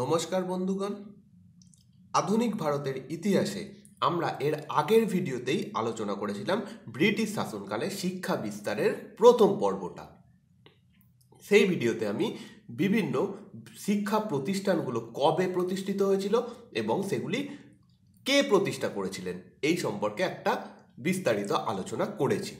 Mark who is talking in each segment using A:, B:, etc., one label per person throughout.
A: নমস্কার বন্ধুগণ আধুনিক ভারতের ইতিহাসে আমরা এর আগের ভিডিওতেই আলোচনা করেছিলাম ব্রিটিশ শাসনকালে শিক্ষা বিস্তারের প্রথম পর্বটা সেই ভিডিওতে আমি বিভিন্ন শিক্ষা প্রতিষ্ঠানগুলো কবে প্রতিষ্ঠিত হয়েছিল এবং সেগুলি কে প্রতিষ্ঠা করেছিলেন এই সম্পর্কে একটা বিস্তারিত আলোচনা করেছি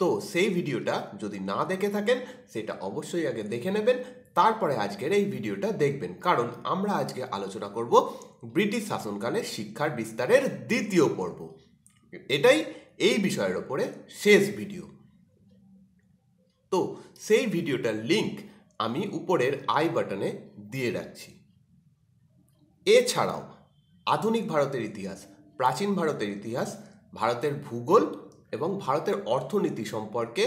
A: তো সেই ভিডিওটা যদি না দেখে থাকেন সেটা অবশ্যই আগে দেখে নেবেন তারপরে আজকের এই ভিডিওটা দেখবেন কারণ আমরা আজকে আলোচনা করব ব্রিটিশ শাসনকালে শিক্ষার বিস্তারের দ্বিতীয় পর্ব এটাই এই বিষয়ের ওপরে শেষ ভিডিও তো সেই ভিডিওটার লিংক আমি উপরের আই বাটনে দিয়ে রাখছি এছাড়াও আধুনিক ভারতের ইতিহাস প্রাচীন ভারতের ইতিহাস ভারতের ভূগোল এবং ভারতের অর্থনীতি সম্পর্কে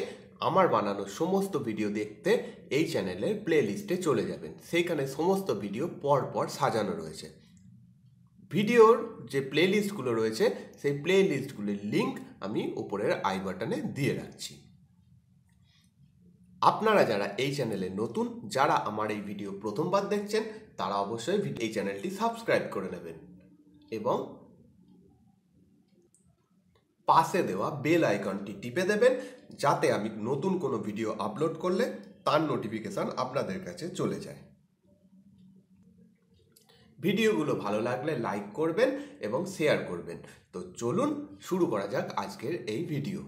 A: আমার বানানো সমস্ত ভিডিও দেখতে এই চ্যানেলের প্লেলিস্টে চলে যাবেন সেইখানে সমস্ত ভিডিও পরপর সাজানো রয়েছে ভিডিওর যে প্লেলিস্টগুলো রয়েছে সেই প্লেলিস্টগুলির লিঙ্ক আমি উপরের আই বাটনে দিয়ে রাখছি আপনারা যারা এই চ্যানেলে নতুন যারা আমার এই ভিডিও প্রথমবার দেখছেন তারা অবশ্যই এই চ্যানেলটি সাবস্ক্রাইব করে নেবেন এবং পাশে দেওয়া বেল আইকনটি টিপে দেবেন যাতে আমি নতুন কোনো ভিডিও আপলোড করলে তার নোটিফিকেশান আপনাদের কাছে চলে যায় ভিডিওগুলো ভালো লাগলে লাইক করবেন এবং শেয়ার করবেন তো চলুন শুরু করা যাক আজকের এই ভিডিও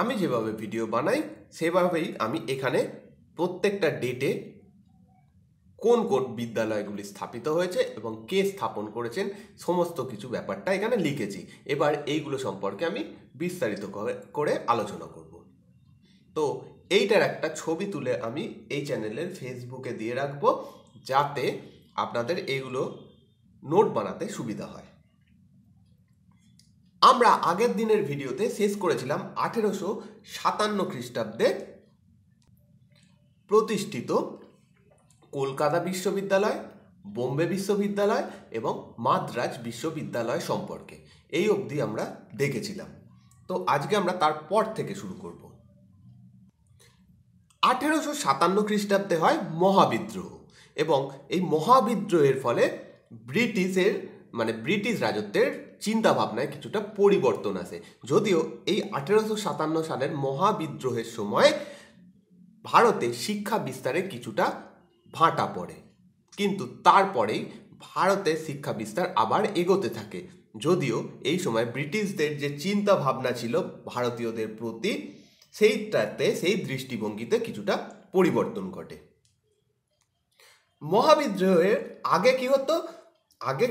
A: আমি যেভাবে ভিডিও বানাই সেভাবেই আমি এখানে প্রত্যেকটা ডেটে কোন কোন বিদ্যালয়গুলি স্থাপিত হয়েছে এবং কে স্থাপন করেছেন সমস্ত কিছু ব্যাপারটা এখানে লিখেছি এবার এইগুলো সম্পর্কে আমি বিস্তারিত করে আলোচনা করব তো এইটার একটা ছবি তুলে আমি এই চ্যানেলের ফেসবুকে দিয়ে রাখব যাতে আপনাদের এইগুলো নোট বানাতে সুবিধা হয় আমরা আগের দিনের ভিডিওতে শেষ করেছিলাম আঠেরোশো সাতান্ন খ্রিস্টাব্দে প্রতিষ্ঠিত কলকাতা বিশ্ববিদ্যালয় বোম্বে বিশ্ববিদ্যালয় এবং মাদ্রাজ বিশ্ববিদ্যালয় সম্পর্কে এই অবধি আমরা দেখেছিলাম তো আজকে আমরা তারপর থেকে শুরু করব আঠেরোশো সাতান্ন খ্রিস্টাব্দে হয় মহাবিদ্রোহ এবং এই মহাবিদ্রোহের ফলে ব্রিটিশের মানে ব্রিটিশ রাজত্বের চিন্তা ভাবনায় কিছুটা পরিবর্তন আসে যদিও এই আঠেরোশো সাতান্ন সালের মহাবিদ্রোহের সময় ভারতে শিক্ষা বিস্তারে কিছুটা ফাটা পড়ে কিন্তু তারপরেই ভারতে শিক্ষা বিস্তার আবার এগোতে থাকে যদিও এই সময় ব্রিটিশদের যে চিন্তা ভাবনা ছিল ভারতীয়দের প্রতি সেইটাতে সেই দৃষ্টিভঙ্গিতে কিছুটা পরিবর্তন ঘটে মহাবিদ্রোহের আগে কি হতো আগে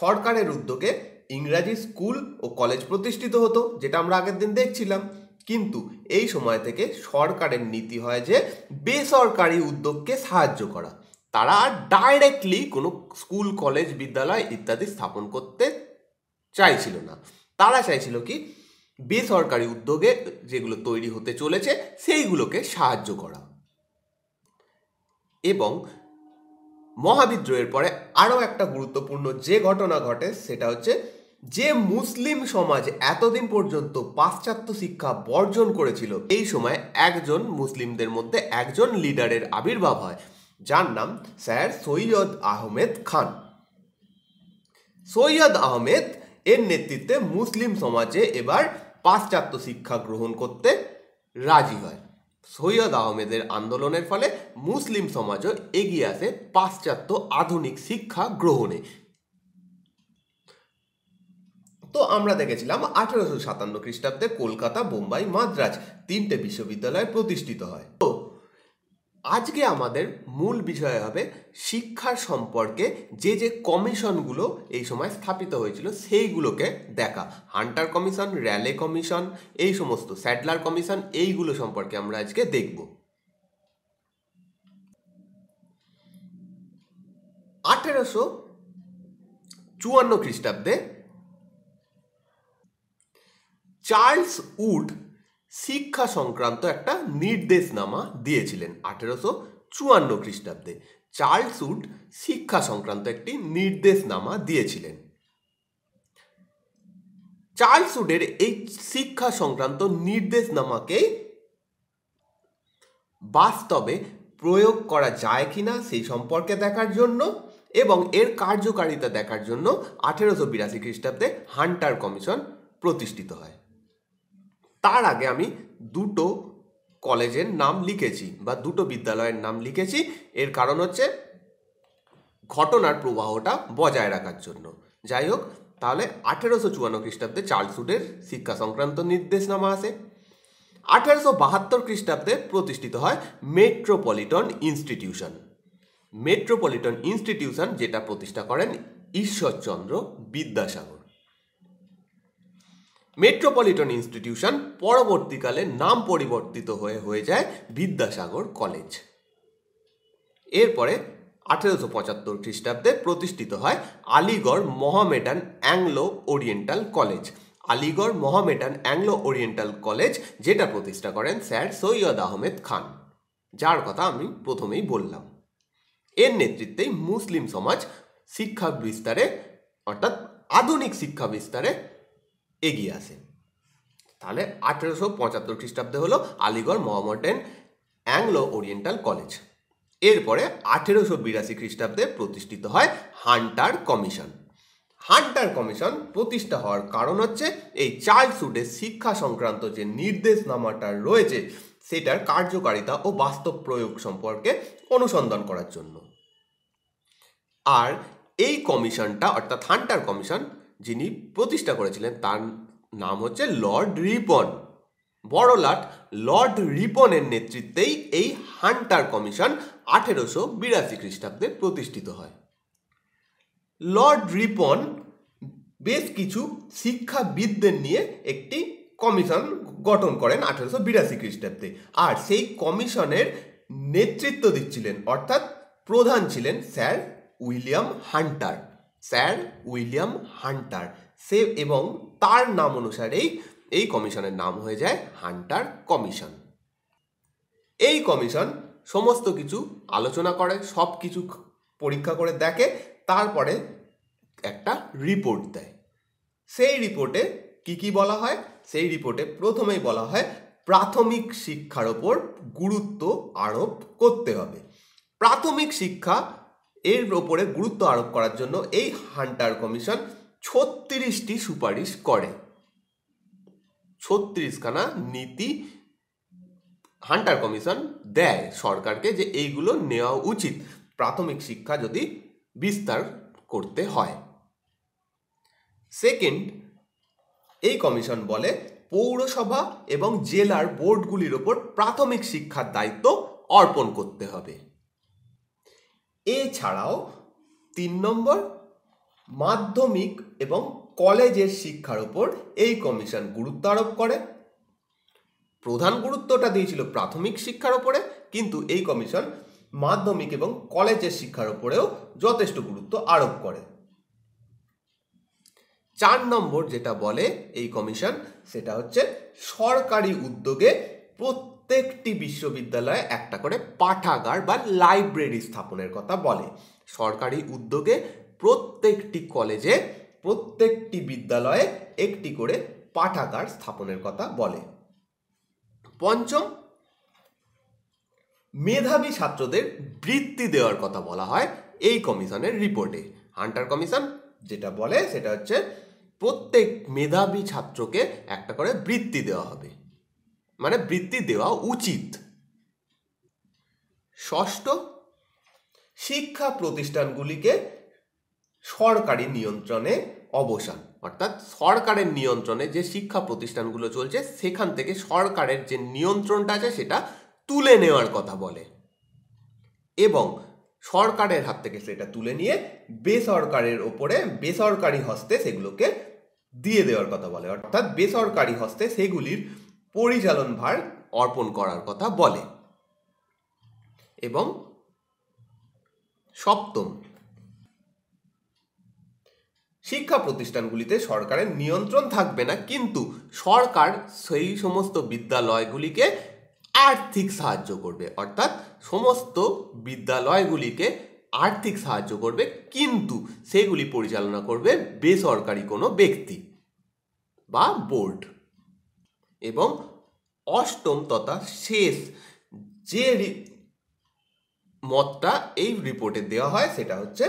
A: সরকারের উদ্যোগে ইংরাজি স্কুল ও কলেজ প্রতিষ্ঠিত হতো যেটা আমরা আগের দিন দেখছিলাম কিন্তু এই সময় থেকে সরকারের নীতি হয় যে বেসরকারি উদ্যোগকে সাহায্য করা তারা ডাইরেক্টলি কোনো স্কুল কলেজ বিদ্যালয় ইত্যাদি স্থাপন করতে চাইছিল না তারা চাইছিল কি বেসরকারি উদ্যোগে যেগুলো তৈরি হতে চলেছে সেইগুলোকে সাহায্য করা এবং মহাবিদ্রোহের পরে আরও একটা গুরুত্বপূর্ণ যে ঘটনা ঘটে সেটা হচ্ছে যে মুসলিম সমাজ এতদিন পর্যন্ত পাশ্চাত্য শিক্ষা বর্জন করেছিল এই সময় একজন মুসলিমদের মধ্যে একজন লিডারের আবির্ভাব হয় যার নাম স্যার সৈয়দ আহমেদ খান সৈয়দ আহমেদ এর নেতৃত্বে মুসলিম সমাজে এবার পাশ্চাত্য শিক্ষা গ্রহণ করতে রাজি হয় সৈয়দ আহমেদের আন্দোলনের ফলে মুসলিম সমাজও এগিয়ে আসে পাশ্চাত্য আধুনিক শিক্ষা গ্রহণে তো আমরা দেখেছিলাম আঠারোশো সাতান্ন খ্রিস্টাব্দে কলকাতা বোম্বাই মাদ্রাজ তিনটে বিশ্ববিদ্যালয় প্রতিষ্ঠিত হয় তো আজকে আমাদের মূল বিষয় হবে শিক্ষার সম্পর্কে যে যে কমিশনগুলো এই সময় স্থাপিত হয়েছিল সেইগুলোকে দেখা হান্টার কমিশন র্যালে কমিশন এই সমস্ত স্যাডলার কমিশন এইগুলো সম্পর্কে আমরা আজকে দেখব আঠেরোশো চুয়ান্ন খ্রিস্টাব্দে চার্লস উড শিক্ষা সংক্রান্ত একটা নির্দেশনামা দিয়েছিলেন আঠেরোশো চুয়ান্ন খ্রিস্টাব্দে চার্লস উড শিক্ষা সংক্রান্ত একটি নির্দেশনামা দিয়েছিলেন চার্লস উডের এই শিক্ষা সংক্রান্ত নির্দেশনামাকে বাস্তবে প্রয়োগ করা যায় কি না সেই সম্পর্কে দেখার জন্য এবং এর কার্যকারিতা দেখার জন্য আঠেরোশো বিরাশি খ্রিস্টাব্দে হান্টার কমিশন প্রতিষ্ঠিত হয় তার আগে আমি দুটো কলেজের নাম লিখেছি বা দুটো বিদ্যালয়ের নাম লিখেছি এর কারণ হচ্ছে ঘটনার প্রবাহটা বজায় রাখার জন্য যাই হোক তাহলে আঠেরোশো চুয়ান্ন খ্রিস্টাব্দে চার্লসুডের শিক্ষা সংক্রান্ত নির্দেশনামা আছে আঠেরোশো বাহাত্তর খ্রিস্টাব্দে প্রতিষ্ঠিত হয় মেট্রোপলিটন ইনস্টিটিউশন মেট্রোপলিটন ইনস্টিটিউশন যেটা প্রতিষ্ঠা করেন ঈশ্বরচন্দ্র বিদ্যাসাগর মেট্রোপলিটন ইনস্টিটিউশন পরবর্তীকালে নাম পরিবর্তিত হয়ে হয়ে যায় বিদ্যাসাগর কলেজ এরপরে আঠেরোশো পঁচাত্তর খ্রিস্টাব্দে প্রতিষ্ঠিত হয় Aligarh Mohammedan Anglo Oriental college Aligarh Mohammedan Anglo Oriental college যেটা প্রতিষ্ঠা করেন স্যার সৈয়দ আহমেদ খান যার কথা আমি প্রথমেই বললাম এর নেতৃত্বেই মুসলিম সমাজ শিক্ষা বিস্তারে অর্থাৎ আধুনিক শিক্ষা বিস্তারে এগিয়ে আসেন তাহলে আঠেরোশো পঁচাত্তর খ্রিস্টাব্দে হলো Aligarh Mohammedan Anglo Oriental college এরপরে আঠেরোশো বিরাশি খ্রিস্টাব্দে প্রতিষ্ঠিত হয় হান্টার কমিশন হান্টার কমিশন প্রতিষ্ঠা হওয়ার কারণ হচ্ছে এই চাইল্ডহুডের শিক্ষা সংক্রান্ত যে নির্দেশনামাটা রয়েছে সেটার কার্যকারিতা ও বাস্তব প্রয়োগ সম্পর্কে অনুসন্ধান করার জন্য আর এই কমিশনটা অর্থাৎ হান্টার কমিশন যিনি প্রতিষ্ঠা করেছিলেন তার নাম হচ্ছে লর্ড রিপন বড়লাট লর্ড রিপনের নেতৃত্বেই এই হান্টার কমিশন আঠেরোশো বিরাশি খ্রিস্টাব্দে প্রতিষ্ঠিত হয় লর্ড রিপন বেশ কিছু শিক্ষাবিদদের নিয়ে একটি কমিশন গঠন করেন আঠেরোশো বিরাশি খ্রিস্টাব্দে আর সেই কমিশনের নেতৃত্ব দিচ্ছিলেন অর্থাৎ প্রধান ছিলেন sir William Hunter sir William Hunter সে এবং তার নাম অনুসারেই এই কমিশনের নাম হয়ে যায় হান্টার কমিশন এই কমিশন সমস্ত কিছু আলোচনা করে সব কিছু পরীক্ষা করে দেখে তারপরে একটা রিপোর্ট দেয় সেই রিপোর্টে কি কি বলা হয় সেই রিপোর্টে প্রথমেই বলা হয় প্রাথমিক শিক্ষার ওপর গুরুত্ব আরোপ করতে হবে প্রাথমিক শিক্ষা এর ওপরে গুরুত্ব আরোপ করার জন্য এই হান্টার কমিশন ছত্রিশটি সুপারিশ করে ছত্রিশখানা নীতি হান্টার কমিশন দেয় সরকারকে যে এইগুলো নেওয়া উচিত প্রাথমিক শিক্ষা যদি বিস্তার করতে হয় সেকেন্ড এই কমিশন বলে পৌরসভা এবং জেলার বোর্ডগুলির ওপর প্রাথমিক শিক্ষার দায়িত্ব অর্পণ করতে হবে এছাড়াও তিন নম্বর মাধ্যমিক এবং কলেজের শিক্ষার ওপর এই কমিশন গুরুত্ব আরোপ করে প্রধান গুরুত্বটা দিয়েছিল প্রাথমিক শিক্ষার ওপরে কিন্তু এই কমিশন মাধ্যমিক এবং কলেজের শিক্ষার ওপরেও যথেষ্ট গুরুত্ব আরোপ করে চার নম্বর যেটা বলে এই কমিশন সেটা হচ্ছে সরকারি উদ্যোগে প্রত্যেক প্রত্যেকটি বিশ্ববিদ্যালয়ে একটা করে পাঠাগার বা লাইব্রেরি স্থাপনের কথা বলে সরকারি উদ্যোগে প্রত্যেকটি কলেজে প্রত্যেকটি বিদ্যালয়ে একটি করে পাঠাগার স্থাপনের কথা বলে পঞ্চম মেধাবী ছাত্রদের বৃত্তি দেওয়ার কথা বলা হয় এই কমিশনের রিপোর্টে হান্টার কমিশন যেটা বলে সেটা হচ্ছে প্রত্যেক মেধাবী ছাত্রকে একটা করে বৃত্তি দেওয়া হবে মানে বৃত্তি দেওয়া উচিত ষষ্ঠ শিক্ষা প্রতিষ্ঠানগুলিকে সরকারি নিয়ন্ত্রণে অবসান অর্থাৎ সরকারের নিয়ন্ত্রণে যে শিক্ষা প্রতিষ্ঠানগুলো চলছে সেখান থেকে সরকারের যে নিয়ন্ত্রণটা আছে সেটা তুলে নেওয়ার কথা বলে এবং সরকারের হাত থেকে সেটা তুলে নিয়ে বেসরকারের ওপরে বেসরকারি হস্তে সেগুলোকে দিয়ে দেওয়ার কথা বলে অর্থাৎ বেসরকারি হস্তে সেগুলির পরিচালন ভার অর্পণ করার কথা বলে এবং সপ্তম শিক্ষা প্রতিষ্ঠানগুলিতে সরকারের নিয়ন্ত্রণ থাকবে না কিন্তু সরকার সেই সমস্ত বিদ্যালয়গুলিকে আর্থিক সাহায্য করবে অর্থাৎ সমস্ত বিদ্যালয়গুলিকে আর্থিক সাহায্য করবে কিন্তু সেগুলি পরিচালনা করবে বেসরকারি কোনো ব্যক্তি বা বোর্ড এবং অষ্টম তথা শেষ যে মতটা এই রিপোর্টে দেওয়া হয় সেটা হচ্ছে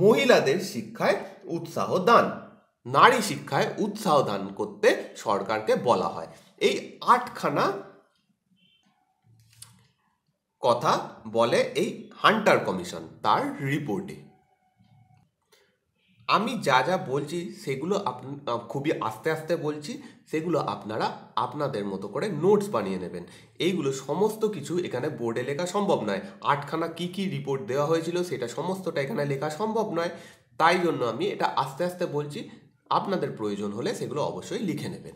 A: মহিলাদের শিক্ষায় উৎসাহ দান নারী শিক্ষায় উৎসাহ দান করতে সরকারকে বলা হয় এই আটখানা কথা বলে এই হান্টার কমিশন তার রিপোর্টে আমি যা যা বলছি সেগুলো খুবই আস্তে আস্তে বলছি সেগুলো আপনারা আপনাদের মতো করে নোটস বানিয়ে নেবেন এইগুলো সমস্ত কিছু এখানে বোর্ডে লেখা সম্ভব নয় আটখানা কি কি রিপোর্ট দেওয়া হয়েছিল সেটা সমস্তটা এখানে লেখা সম্ভব নয় তাই জন্য আমি এটা আস্তে আস্তে বলছি আপনাদের প্রয়োজন হলে সেগুলো অবশ্যই লিখে নেবেন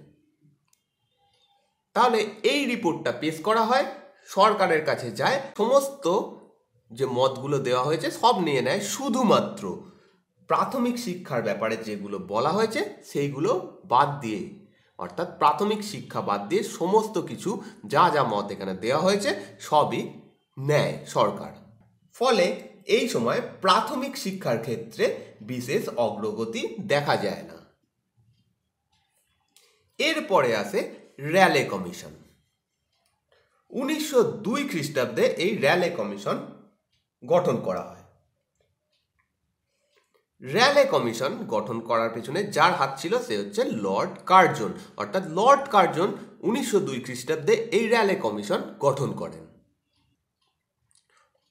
A: তাহলে এই রিপোর্টটা পেশ করা হয় সরকারের কাছে যায় সমস্ত যে মতগুলো দেওয়া হয়েছে সব নিয়ে নেয় শুধুমাত্র প্রাথমিক শিক্ষার ব্যাপারে যেগুলো বলা হয়েছে সেইগুলো বাদ দিয়ে অর্থাৎ প্রাথমিক শিক্ষা বাদ দিয়ে সমস্ত কিছু যা যা মত এখানে দেওয়া হয়েছে সবই নেয় সরকার ফলে এই সময় প্রাথমিক শিক্ষার ক্ষেত্রে বিশেষ অগ্রগতি দেখা যায় না এরপরে আসে র্যালে কমিশন উনিশশো দুই খ্রিস্টাব্দে এই র্যালে কমিশন গঠন করা হয় র্যালে কমিশন গঠন করার পেছনে যার হাত ছিল সে হচ্ছে লর্ড কার্জন অর্থাৎ লর্ড কার্জন উনিশশো দুই খ্রিস্টাব্দে এই র্যালে কমিশন গঠন করেন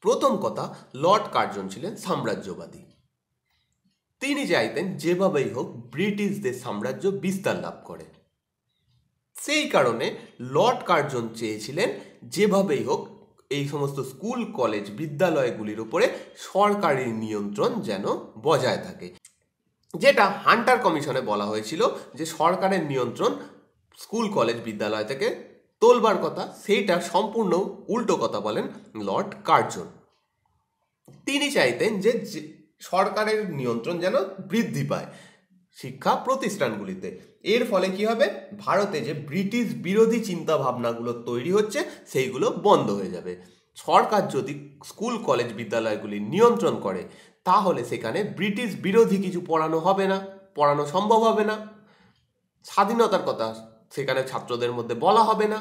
A: প্রথম কথা লর্ড কার্জন ছিলেন সাম্রাজ্যবাদী তিনি চাইতেন যেভাবেই হোক ব্রিটিশদের সাম্রাজ্য বিস্তার লাভ করে সেই কারণে লর্ড কার্জন চেয়েছিলেন যেভাবেই হোক এই সমস্ত স্কুল কলেজ বিদ্যালয়গুলির উপরে সরকারি নিয়ন্ত্রণ যেন বজায় থাকে যেটা হান্টার কমিশনে বলা হয়েছিল যে সরকারের নিয়ন্ত্রণ স্কুল কলেজ বিদ্যালয় থেকে তোলবার কথা সেইটা সম্পূর্ণ উল্টো কথা বলেন লর্ড কার্জন তিনি চাইতেন যে সরকারের নিয়ন্ত্রণ যেন বৃদ্ধি পায় শিক্ষা প্রতিষ্ঠানগুলিতে এর ফলে কি হবে ভারতে যে ব্রিটিশ বিরোধী চিন্তাভাবনাগুলো তৈরি হচ্ছে সেইগুলো বন্ধ হয়ে যাবে সরকার যদি স্কুল কলেজ বিদ্যালয়গুলি নিয়ন্ত্রণ করে তাহলে সেখানে ব্রিটিশ বিরোধী কিছু পড়ানো হবে না পড়ানো সম্ভব হবে না স্বাধীনতার কথা সেখানে ছাত্রদের মধ্যে বলা হবে না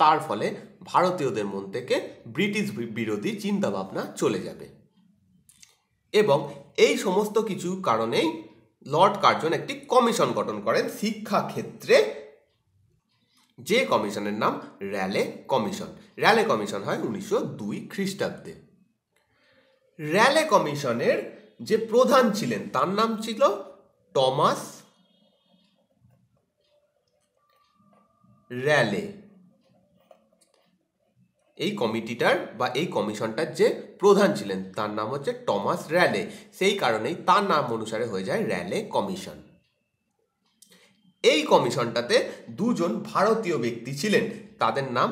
A: তার ফলে ভারতীয়দের মন থেকে ব্রিটিশ বিরোধী চিন্তাভাবনা চলে যাবে এবং এই সমস্ত কিছু কারণেই লর্ড কার্জন একটি কমিশন গঠন করেন শিক্ষা ক্ষেত্রে যে কমিশনের নাম র্যালে কমিশন র্যালে কমিশন হয় উনিশশো দুই খ্রিস্টাব্দে র্যালে কমিশনের যে প্রধান ছিলেন তার নাম ছিল টমাস র্যালে এই কমিটিটার বা এই কমিশনটার যে প্রধান ছিলেন তার নাম হচ্ছে টমাস র্যালে সেই কারণেই তার নাম অনুসারে হয়ে যায় র্যালে কমিশন এই কমিশনটাতে দুজন ভারতীয় ব্যক্তি ছিলেন তাদের নাম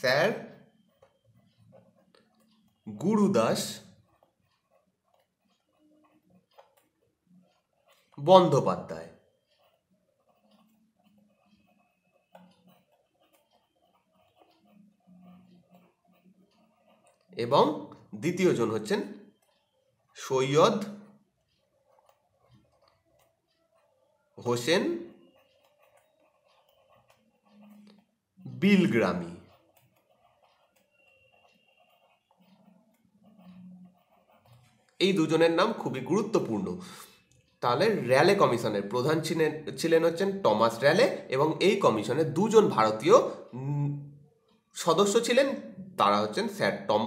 A: স্যার গুরুদাস বন্দ্যোপাধ্যায় এবং দ্বিতীয়জন হচ্ছেন সৈয়দ হোসেন বিলগ্রামি এই দুজনের নাম খুবই গুরুত্বপূর্ণ তাহলে র্যালে কমিশনের প্রধান ছিলেন ছিলেন হচ্ছেন টমাস র্যালে এবং এই কমিশনের দুজন ভারতীয় সদস্য ছিলেন তারা হচ্ছেন sir Tom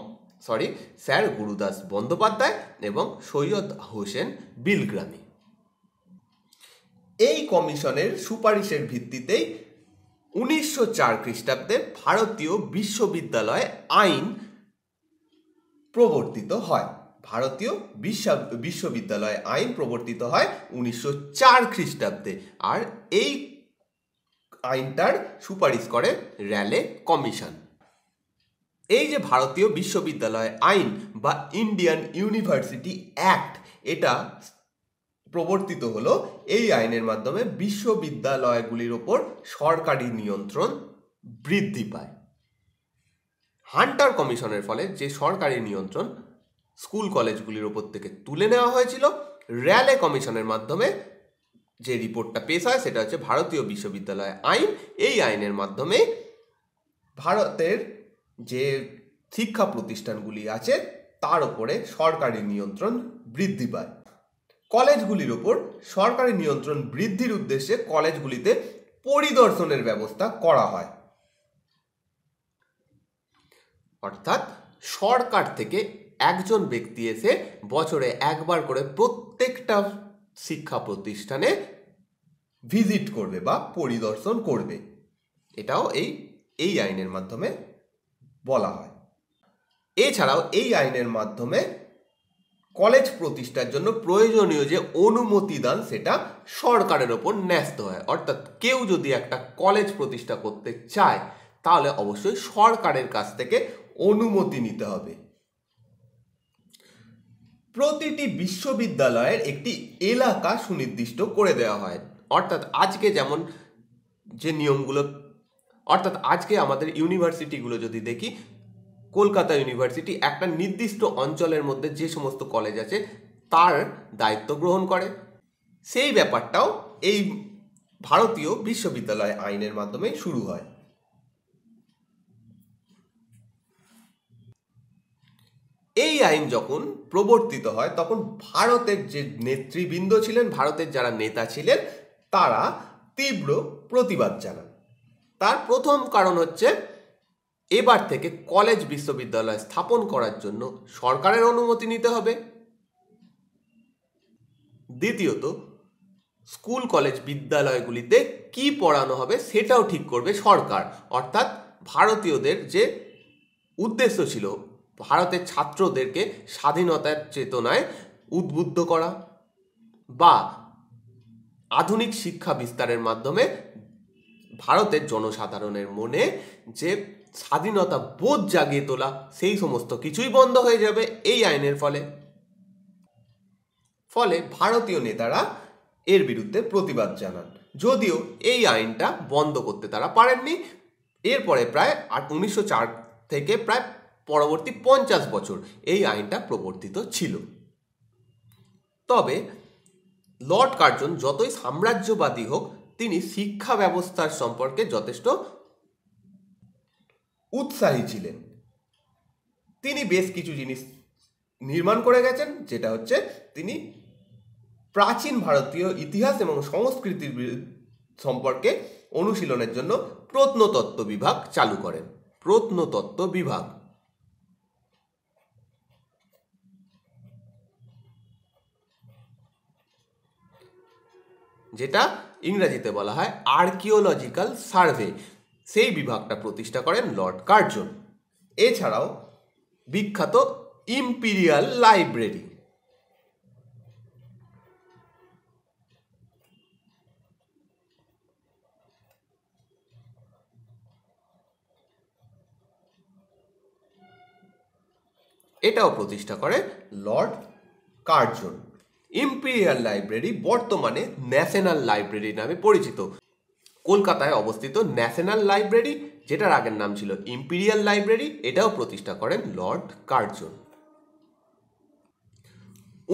A: sorry sir Gurudas Bandyopadhyay এবং সৈয়দ হোসেন বিলগ্রামী এই কমিশনের সুপারিশের ভিত্তিতেই উনিশশো চার খ্রিস্টাব্দে ভারতীয় বিশ্ববিদ্যালয় আইন প্রবর্তিত হয় ভারতীয় বিশ্ববিদ্যালয় আইন প্রবর্তিত হয় উনিশশো চার খ্রিস্টাব্দে আর এই আইনটার সুপারিশ করে র্যালে কমিশন এই যে ভারতীয় বিশ্ববিদ্যালয় আইন বা ইন্ডিয়ান ইউনিভার্সিটি অ্যাক্ট এটা প্রবর্তিত হলো এই আইনের মাধ্যমে বিশ্ববিদ্যালয়গুলির ওপর সরকারি নিয়ন্ত্রণ বৃদ্ধি পায় হান্টার কমিশনের ফলে যে সরকারি নিয়ন্ত্রণ স্কুল কলেজগুলির ওপর থেকে তুলে নেওয়া হয়েছিল র্যালে কমিশনের মাধ্যমে যে রিপোর্টটা পেশ হয় সেটা হচ্ছে ভারতীয় বিশ্ববিদ্যালয় আইন এই আইনের মাধ্যমে ভারতের যে শিক্ষা প্রতিষ্ঠানগুলি আছে তার ওপরে সরকারি নিয়ন্ত্রণ বৃদ্ধি পায় কলেজগুলির ওপর সরকারি নিয়ন্ত্রণ বৃদ্ধির উদ্দেশ্যে কলেজগুলিতে পরিদর্শনের ব্যবস্থা করা হয় অর্থাৎ সরকার থেকে একজন ব্যক্তি এসে বছরে একবার করে প্রত্যেকটা শিক্ষা প্রতিষ্ঠানে ভিজিট করবে বা পরিদর্শন করবে এটাও এই এই আইনের মাধ্যমে বলা হয় এছাড়াও এই আইনের মাধ্যমে কলেজ প্রতিষ্ঠার জন্য প্রয়োজনীয় যে অনুমতি দান সেটা সরকারের ওপর ন্যস্ত হয় অর্থাৎ কেউ যদি একটা কলেজ প্রতিষ্ঠা করতে চায় তাহলে অবশ্যই সরকারের কাছ থেকে অনুমতি নিতে হবে প্রতিটি বিশ্ববিদ্যালয়ের একটি এলাকা সুনির্দিষ্ট করে দেওয়া হয় অর্থাৎ আজকে যেমন যে নিয়মগুলো অর্থাৎ আজকে আমাদের ইউনিভার্সিটিগুলো যদি দেখি কলকাতা ইউনিভার্সিটি একটা নির্দিষ্ট অঞ্চলের মধ্যে যে সমস্ত কলেজ আছে তার দায়িত্ব গ্রহণ করে সেই ব্যাপারটাও এই ভারতীয় বিশ্ববিদ্যালয় আইনের মাধ্যমে শুরু হয় এই আইন যখন প্রবর্তিত হয় তখন ভারতের যে নেতৃবৃন্দ ছিলেন ভারতের যারা নেতা ছিলেন তারা তীব্র প্রতিবাদ জানান তার প্রথম কারণ হচ্ছে এবার থেকে কলেজ বিশ্ববিদ্যালয় স্থাপন করার জন্য সরকারের অনুমতি নিতে হবে দ্বিতীয়ত স্কুল কলেজ বিদ্যালয়গুলিতে কি পড়ানো হবে সেটাও ঠিক করবে সরকার অর্থাৎ ভারতীয়দের যে উদ্দেশ্য ছিল ভারতের ছাত্রদেরকে স্বাধীনতার চেতনায় উদ্বুদ্ধ করা বা আধুনিক শিক্ষা বিস্তারের মাধ্যমে ভারতের জনসাধারণের মনে যে স্বাধীনতা বোধ জাগিয়ে তোলা সেই সমস্ত কিছুই বন্ধ হয়ে যাবে এই আইনের ফলে ফলে ভারতীয় নেতারা এর বিরুদ্ধে প্রতিবাদ জানান যদিও এই আইনটা বন্ধ করতে তারা পারেননি এরপরে প্রায় উনিশশো থেকে প্রায় পরবর্তী পঞ্চাশ বছর এই আইনটা প্রবর্তিত ছিল তবে লর্ড কার্জন যতই সাম্রাজ্যবাদী হোক তিনি শিক্ষা ব্যবস্থার সম্পর্কে যথেষ্ট উৎসাহী ছিলেন তিনি বেশ কিছু জিনিস নির্মাণ করে গেছেন যেটা হচ্ছে তিনি প্রাচীন ভারতীয় ইতিহাস এবং সংস্কৃতির সম্পর্কে অনুশীলনের জন্য প্রত্নতত্ত্ব বিভাগ চালু করেন প্রত্নতত্ত্ব বিভাগ যেটা ইংরাজিতে বলা হয় আর্কিওলজিক্যাল সার্ভে সেই বিভাগটা প্রতিষ্ঠা করেন লর্ড কার্জন এছাড়াও বিখ্যাত ইম্পিরিয়াল লাইব্রেরি এটাও প্রতিষ্ঠা করে লর্ড কার্জন ইম্পেরিয়াল লাইব্রেরি বর্তমানে ন্যাশনাল লাইব্রেরি নামে পরিচিত কলকাতায় অবস্থিত ন্যাশনাল লাইব্রেরি যেটার আগের নাম ছিল ইম্পিরিয়াল লাইব্রেরি এটাও প্রতিষ্ঠা করেন লর্ড কার্জন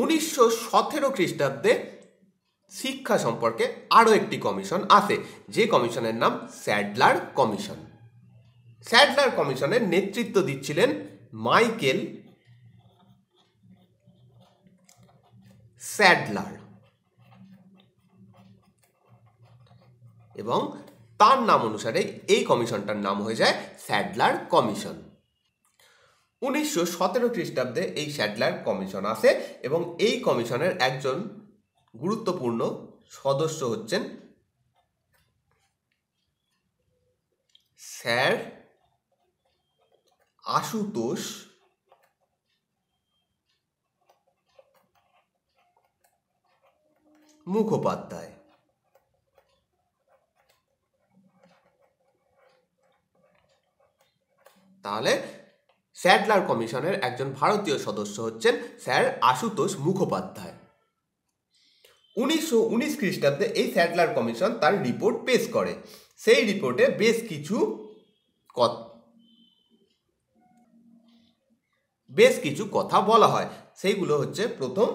A: উনিশশো সতেরো খ্রিস্টাব্দে শিক্ষা সম্পর্কে আরও একটি কমিশন আছে যে কমিশনের নাম স্যাডলার কমিশন স্যাডলার কমিশনের নেতৃত্ব দিচ্ছিলেন মাইকেল স্যাডলার এবং তার নাম অনুসারে এই কমিশনটার নাম হয়ে যায় স্যাডলার কমিশন উনিশশো সতেরো খ্রিস্টাব্দে এই স্যাডলার কমিশন আসে এবং এই কমিশনের একজন গুরুত্বপূর্ণ সদস্য হচ্ছেন স্যার আশুতোষ মুখোপাধ্যায় তাহলে স্যাডলার কমিশনের একজন ভারতীয় সদস্য হচ্ছেন স্যার আশুতোষ মুখোপাধ্যায় উনিশশো উনিশ খ্রিস্টাব্দে এই স্যাডলার কমিশন তার রিপোর্ট পেশ করে সেই রিপোর্টে বেশ কিছু বেশ কিছু কথা বলা হয় সেইগুলো হচ্ছে প্রথম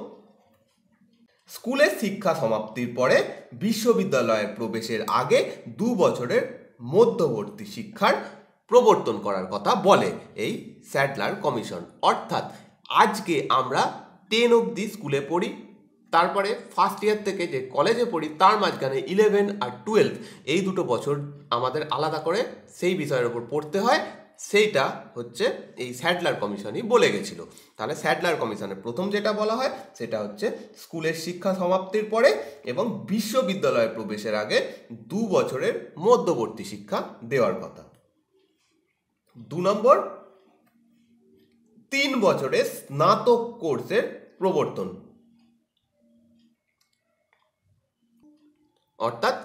A: স্কুলের শিক্ষা সমাপ্তির পরে বিশ্ববিদ্যালয়ে প্রবেশের আগে দু বছরের মধ্যবর্তী শিক্ষার প্রবর্তন করার কথা বলে এই স্যাডলার কমিশন অর্থাৎ আজকে আমরা টেন অবধি স্কুলে পড়ি তারপরে ফার্স্ট ইয়ার থেকে যে কলেজে পড়ি তার মাঝখানে ইলেভেন আর টুয়েলভ এই দুটো বছর আমাদের আলাদা করে সেই বিষয়ের ওপর পড়তে হয় সেইটা হচ্ছে এই স্যাডলার কমিশনই বলে গেছিল তাহলে স্যাডলার কমিশনের প্রথম যেটা বলা হয় সেটা হচ্ছে স্কুলের শিক্ষা সমাপ্তির পরে এবং বিশ্ববিদ্যালয়ে প্রবেশের আগে দু বছরের মধ্যবর্তী শিক্ষা দেওয়ার কথা দু নম্বর তিন বছরের স্নাতক কোর্সের প্রবর্তন অর্থাৎ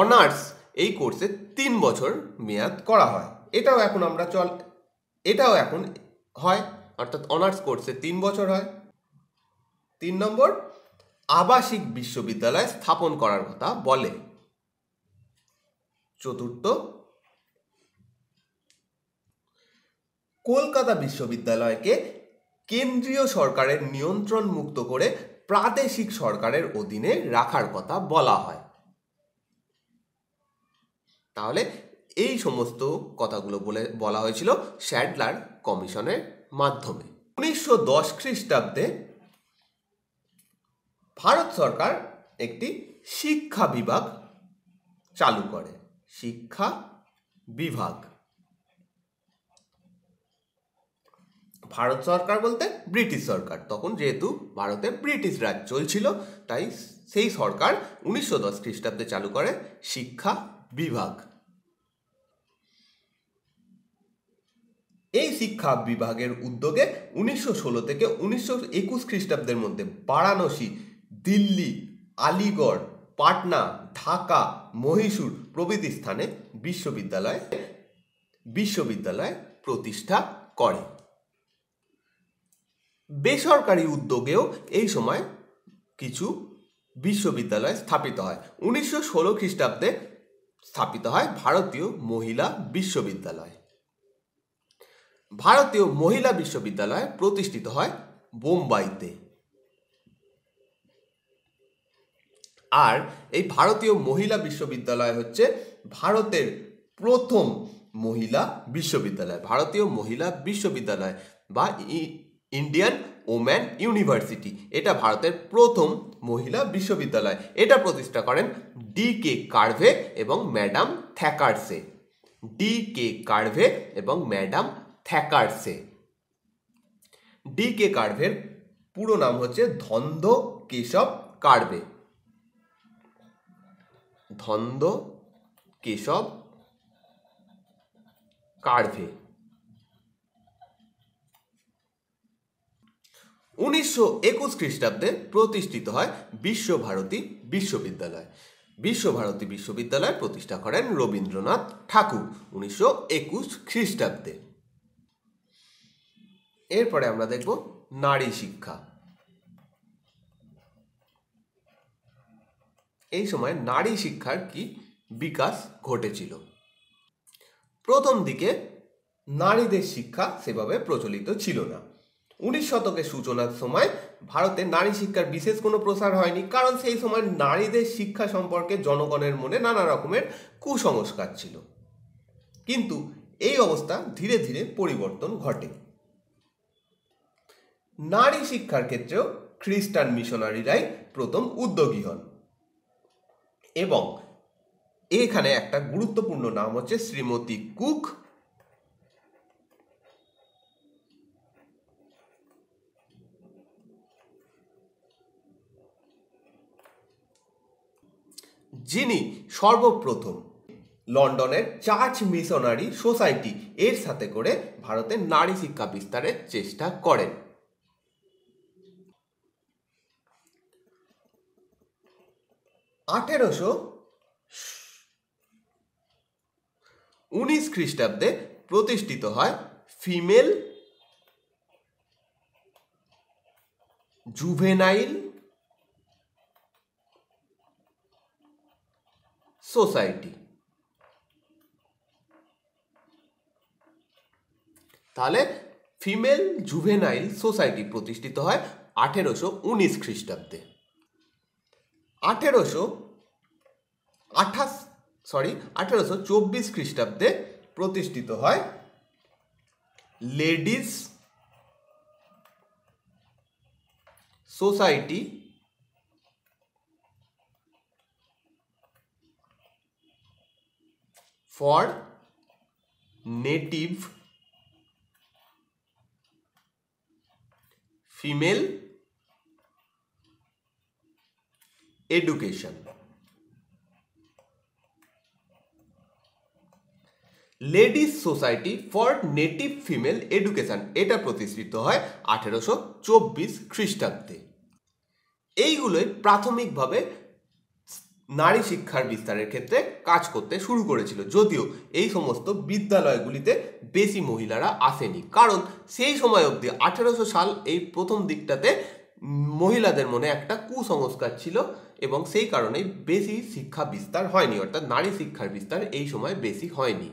A: অনার্স এই কোর্সে তিন বছর মেয়াদ করা হয় এটাও এখন আমরা চল এটাও এখন হয় অর্থাৎ অনার্স কোর্সে তিন বছর হয় তিন নম্বর আবাসিক বিশ্ববিদ্যালয় স্থাপন করার কথা বলে চতুর্থ কলকাতা বিশ্ববিদ্যালয়কে কেন্দ্রীয় সরকারের নিয়ন্ত্রণ মুক্ত করে প্রাদেশিক সরকারের অধীনে রাখার কথা বলা হয় তাহলে এই সমস্ত কথাগুলো বলে বলা হয়েছিল স্যাডলার কমিশনের মাধ্যমে উনিশশো দশ খ্রিস্টাব্দে ভারত সরকার একটি শিক্ষা বিভাগ চালু করে শিক্ষা বিভাগ ভারত সরকার বলতে ব্রিটিশ সরকার তখন যেহেতু ভারতে ব্রিটিশ রাজ চলছিল তাই সেই সরকার উনিশশো দশ খ্রিস্টাব্দে চালু করে শিক্ষা বিভাগ এই শিক্ষা বিভাগের উদ্যোগে উনিশশো ষোলো থেকে উনিশশো একুশ খ্রিস্টাব্দের মধ্যে বারাণসী দিল্লি আলিগড় পাটনা ঢাকা মহীশূর প্রভৃতি স্থানে বিশ্ববিদ্যালয় বিশ্ববিদ্যালয় প্রতিষ্ঠা করে বেসরকারি উদ্যোগেও এই সময় কিছু বিশ্ববিদ্যালয় স্থাপিত হয় উনিশশো ষোলো খ্রিস্টাব্দে স্থাপিত হয় ভারতীয় মহিলা বিশ্ববিদ্যালয় ভারতীয় মহিলা বিশ্ববিদ্যালয় প্রতিষ্ঠিত হয় বোম্বাইতে আর এই ভারতীয় মহিলা বিশ্ববিদ্যালয় হচ্ছে ভারতের প্রথম মহিলা বিশ্ববিদ্যালয় ভারতীয় মহিলা বিশ্ববিদ্যালয় বা ইন্ডিয়ান ওম্যান ইউনিভার্সিটি এটা ভারতের প্রথম মহিলা বিশ্ববিদ্যালয় এটা প্রতিষ্ঠা করেন ডি কে কার্ভে এবং ম্যাডাম থ্যাকারসে ডি কে কার্ভে এবং ম্যাডাম থ্যাকার্সে ডি কে কার্ভের পুরো নাম হচ্ছে ধন্দ কেশব কার্ভে ধন্দ কেশব কার্ভে উনিশশো একুশ খ্রিস্টাব্দে প্রতিষ্ঠিত হয় বিশ্বভারতী বিশ্ববিদ্যালয় বিশ্বভারতী বিশ্ববিদ্যালয় প্রতিষ্ঠা করেন রবীন্দ্রনাথ ঠাকুর উনিশশো একুশ খ্রিস্টাব্দে এরপরে আমরা দেখব নারী শিক্ষা এই সময় নারী শিক্ষার কি বিকাশ ঘটেছিল প্রথম দিকে নারীদের শিক্ষা সেভাবে প্রচলিত ছিল না উনিশ শতকের সূচনার সময় ভারতে নারী শিক্ষার বিশেষ কোনো প্রসার হয়নি কারণ সেই সময় নারীদের শিক্ষা সম্পর্কে জনগণের মনে নানা রকমের কুসংস্কার ছিল কিন্তু এই অবস্থা ধীরে ধীরে পরিবর্তন ঘটে নারী শিক্ষার ক্ষেত্রেও খ্রিস্টান মিশনারিরাই প্রথম উদ্যোগী হন এবং এখানে একটা গুরুত্বপূর্ণ নাম হচ্ছে শ্রীমতী কুক যিনি সর্বপ্রথম লন্ডনের চার্চ মিশনারি সোসাইটি এর সাথে করে ভারতে নারী শিক্ষা বিস্তারের চেষ্টা করেন আঠেরোশো উনিশ খ্রিস্টাব্দে প্রতিষ্ঠিত হয় ফিমেল জুভেনাইল সোসাইটি তাহলে ফিমেল জুভেনাইল সোসাইটি প্রতিষ্ঠিত হয় আঠেরোশো উনিশ খ্রিস্টাব্দে আঠেরোশো আঠাশ সরি আঠারোশো চব্বিশ খ্রিস্টাব্দে প্রতিষ্ঠিত হয় ladies society for native female education ladies society for native female education এটা প্রতিষ্ঠিত হয় আঠেরোশো চব্বিশ খ্রিস্টাব্দে এইগুলোই প্রাথমিকভাবে নারী শিক্ষার বিস্তারের ক্ষেত্রে কাজ করতে শুরু করেছিল যদিও এই সমস্ত বিদ্যালয়গুলিতে বেশি মহিলারা আসেনি কারণ সেই সময় অবধি আঠেরোশো সাল এই প্রথম দিকটাতে মহিলাদের মনে একটা কুসংস্কার ছিল এবং সেই কারণেই বেশি শিক্ষা বিস্তার হয়নি অর্থাৎ নারী শিক্ষার বিস্তার এই সময় বেশি হয়নি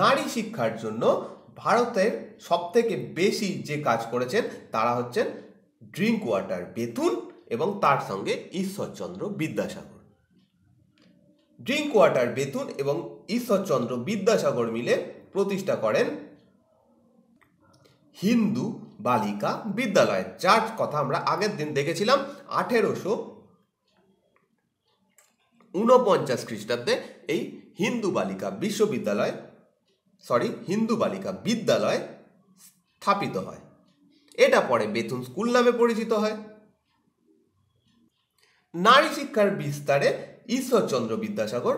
A: নারী শিক্ষার জন্য ভারতের সবথেকে বেশি যে কাজ করেছেন তারা হচ্ছেন ড্রিঙ্ক ওয়াটার বেতুন এবং তার সঙ্গে Ishwarchandra Vidyasagar Drinkwater Bethune এবং ঈশ্বরচন্দ্র বিদ্যাসাগর মিলে প্রতিষ্ঠা করেন হিন্দু বালিকা বিদ্যালয় যার কথা আমরা আগের দিন দেখেছিলাম আঠেরোশো ঊনপঞ্চাশ খ্রিস্টাব্দে এই হিন্দু বালিকা বিশ্ববিদ্যালয় সরি হিন্দু বালিকা বিদ্যালয় স্থাপিত হয় এটা পরে বেতন স্কুল নামে পরিচিত হয় নারী শিক্ষার বিস্তারে ঈশ্বরচন্দ্র বিদ্যাসাগর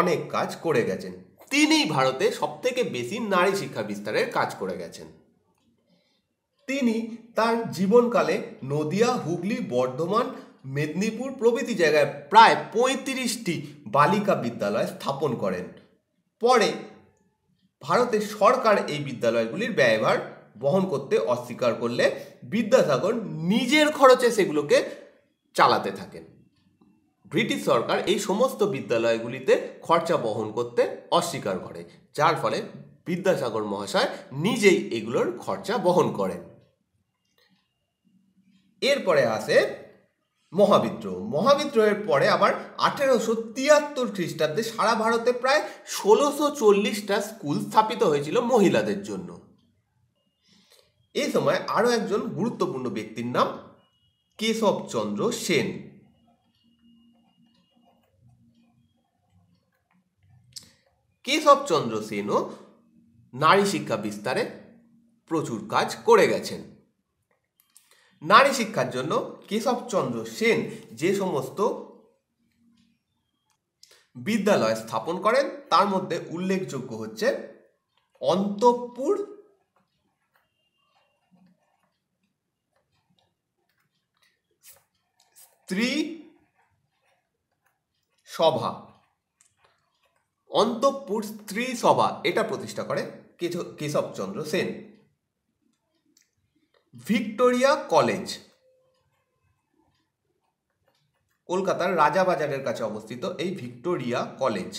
A: অনেক কাজ করে গেছেন তিনিই ভারতে সব থেকে বেশি নারী শিক্ষা বিস্তারের কাজ করে গেছেন তিনি তার জীবনকালে নদিয়া হুগলি বর্ধমান মেদিনীপুর প্রভৃতি জায়গায় প্রায় পঁয়ত্রিশটি বালিকা বিদ্যালয় স্থাপন করেন পরে ভারতের সরকার এই বিদ্যালয়গুলির ব্যয়ভার বহন করতে অস্বীকার করলে বিদ্যাসাগর নিজের খরচে সেগুলোকে চালাতে থাকেন ব্রিটিশ সরকার এই সমস্ত বিদ্যালয়গুলিতে খরচা বহন করতে অস্বীকার করে যার ফলে বিদ্যাসাগর মহাশয় নিজেই এগুলোর খরচা বহন করেন এরপরে আসে মহাবিদ্রোহ মহাবিদ্রোহের পরে আবার আঠেরোশো তিয়াত্তর খ্রিস্টাব্দে সারা ভারতে প্রায় ষোলোশো চল্লিশটা স্কুল স্থাপিত হয়েছিল মহিলাদের জন্য এই সময় আরও একজন গুরুত্বপূর্ণ ব্যক্তির নাম কেশবচন্দ্র সেন কেশবচন্দ্র সেনও নারী শিক্ষা বিস্তারে প্রচুর কাজ করে গেছেন নারী শিক্ষার জন্য কেশবচন্দ্র সেন যে সমস্ত বিদ্যালয় স্থাপন করেন তার মধ্যে উল্লেখযোগ্য হচ্ছে অন্তপুর স্ত্রী সভা অন্তপুর স্ত্রী সভা এটা প্রতিষ্ঠা করেন কেশবচন্দ্র সেন ভিক্টোরিয়া কলেজ কলকাতার রাজাবাজারের কাছে অবস্থিত এই ভিক্টোরিয়া কলেজ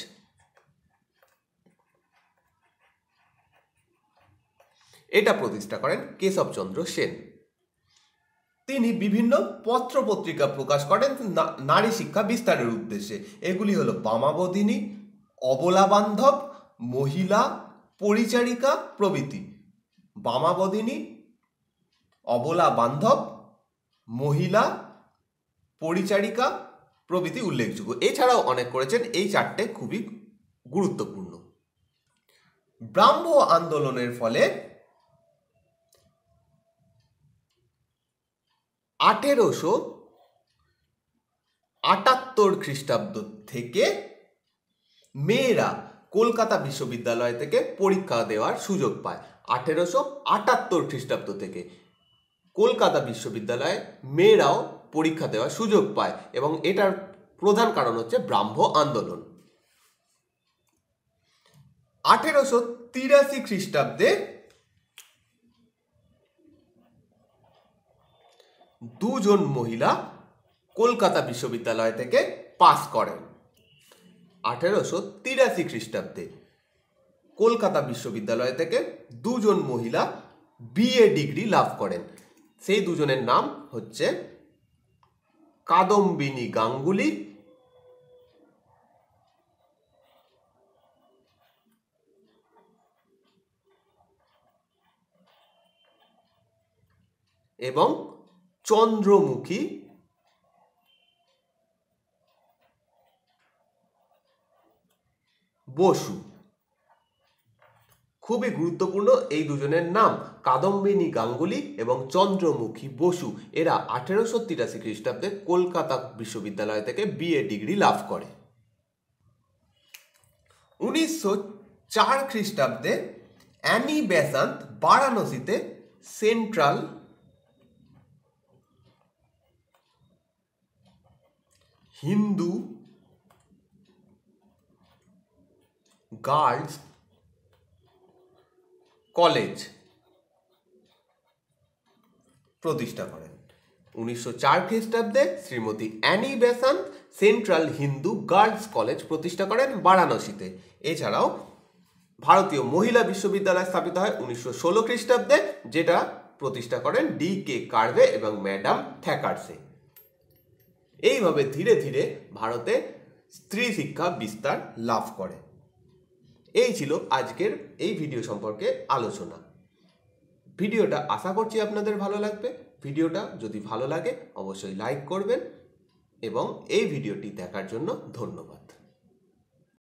A: এটা প্রতিষ্ঠা করেন কেশবচন্দ্র সেন তিনি বিভিন্ন পত্র পত্রিকা প্রকাশ করেন নারী শিক্ষা বিস্তারের উদ্দেশ্যে এগুলি হলো বামাবদিনী অবলা বান্ধব মহিলা পরিচারিকা প্রভৃতি বামাবদিনী অবলা বান্ধব মহিলা পরিচারিকা প্রভৃতি উল্লেখযোগ্য এছাড়াও অনেক করেছেন এই চারটে খুবই গুরুত্বপূর্ণ ব্রাহ্ম আন্দোলনের ফলে আঠেরোশো আটাত্তর খ্রিস্টাব্দ থেকে মেয়েরা কলকাতা বিশ্ববিদ্যালয় থেকে পরীক্ষা দেওয়ার সুযোগ পায় আঠেরোশো আটাত্তর খ্রিস্টাব্দ থেকে কলকাতা বিশ্ববিদ্যালয়ে মেয়েরাও পরীক্ষা দেওয়ার সুযোগ পায় এবং এটার প্রধান কারণ হচ্ছে ব্রাহ্ম আন্দোলন আঠেরোশো তিরাশি খ্রিস্টাব্দে দুজন মহিলা কলকাতা বিশ্ববিদ্যালয় থেকে পাস করেন আঠেরোশো তিরাশি খ্রিস্টাব্দে কলকাতা বিশ্ববিদ্যালয় থেকে দুজন মহিলা বিএ ডিগ্রি লাভ করেন সেই দুজনের নাম হচ্ছে কাদম্বিনী গাঙ্গুলি এবং চন্দ্রমুখী বসু খুবই গুরুত্বপূর্ণ এই দুজনের নাম কাদম্বিনী গাঙ্গুলি এবং চন্দ্রমুখী বসু এরা আঠেরোশো তিরাশি খ্রিস্টাব্দে কলকাতা বিশ্ববিদ্যালয় থেকে বিএ ডিগ্রি লাভ করে উনিশশো চার খ্রিস্টাব্দে অ্যানি বেসান্ত বারাণসীতে সেন্ট্রাল হিন্দু গার্লস কলেজ প্রতিষ্ঠা করেন উনিশশো চার খ্রিস্টাব্দে Shrimati Annie Besant central Hindu girls college প্রতিষ্ঠা করেন বারাণসীতে এছাড়াও ভারতীয় মহিলা বিশ্ববিদ্যালয় স্থাপিত হয় উনিশশো ষোলো খ্রিস্টাব্দে যেটা প্রতিষ্ঠা করেন ডি কে কার্ভে এবং ম্যাডাম থ্যাকার্সে এইভাবে ধীরে ধীরে ভারতে স্ত্রী শিক্ষা বিস্তার লাভ করে এই ছিল আজকের এই ভিডিও সম্পর্কে আলোচনা ভিডিওটা আশা করছি আপনাদের ভালো লাগবে ভিডিওটা যদি ভালো লাগে অবশ্যই লাইক করবেন এবং এই ভিডিওটি দেখার জন্য ধন্যবাদ